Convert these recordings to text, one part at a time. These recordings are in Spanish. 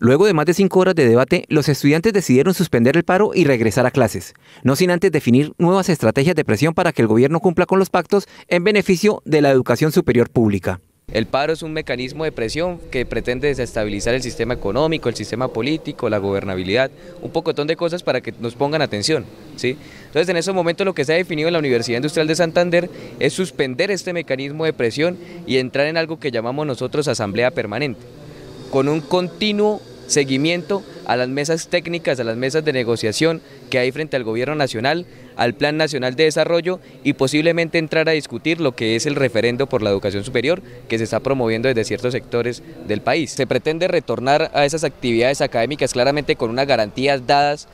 Luego de más de cinco horas de debate, los estudiantes decidieron suspender el paro y regresar a clases, no sin antes definir nuevas estrategias de presión para que el gobierno cumpla con los pactos en beneficio de la educación superior pública. El paro es un mecanismo de presión que pretende desestabilizar el sistema económico, el sistema político, la gobernabilidad, un pocotón de cosas para que nos pongan atención. ¿sí? Entonces en ese momentos lo que se ha definido en la Universidad Industrial de Santander es suspender este mecanismo de presión y entrar en algo que llamamos nosotros asamblea permanente, con un continuo seguimiento a las mesas técnicas, a las mesas de negociación que hay frente al Gobierno Nacional, al Plan Nacional de Desarrollo y posiblemente entrar a discutir lo que es el referendo por la educación superior que se está promoviendo desde ciertos sectores del país. Se pretende retornar a esas actividades académicas claramente con unas garantías dadas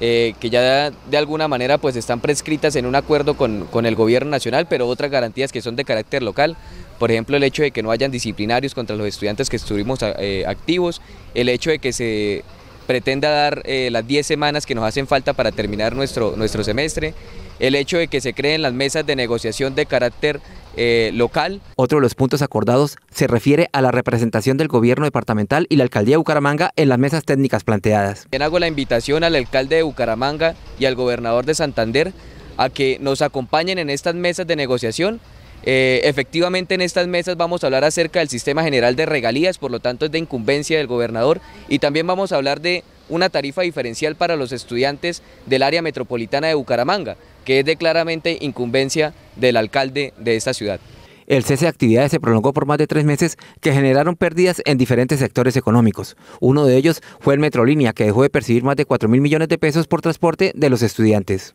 eh, que ya de alguna manera pues están prescritas en un acuerdo con, el gobierno nacional, pero otras garantías que son de carácter local, por ejemplo el hecho de que no hayan disciplinarios contra los estudiantes que estuvimos eh, activos, el hecho de que se pretenda dar eh, las 10 semanas que nos hacen falta para terminar nuestro, nuestro semestre, el hecho de que se creen las mesas de negociación de carácter eh, local. Otro de los puntos acordados se refiere a la representación del gobierno departamental y la alcaldía de Bucaramanga en las mesas técnicas planteadas. Bien, hago la invitación al alcalde de Bucaramanga y al gobernador de Santander a que nos acompañen en estas mesas de negociación eh, efectivamente en estas mesas vamos a hablar acerca del sistema general de regalías, por lo tanto es de incumbencia del gobernador y también vamos a hablar de una tarifa diferencial para los estudiantes del área metropolitana de Bucaramanga, que es de claramente incumbencia del alcalde de esta ciudad. El cese de actividades se prolongó por más de tres meses que generaron pérdidas en diferentes sectores económicos. Uno de ellos fue el Metrolínea, que dejó de percibir más de 4 mil millones de pesos por transporte de los estudiantes.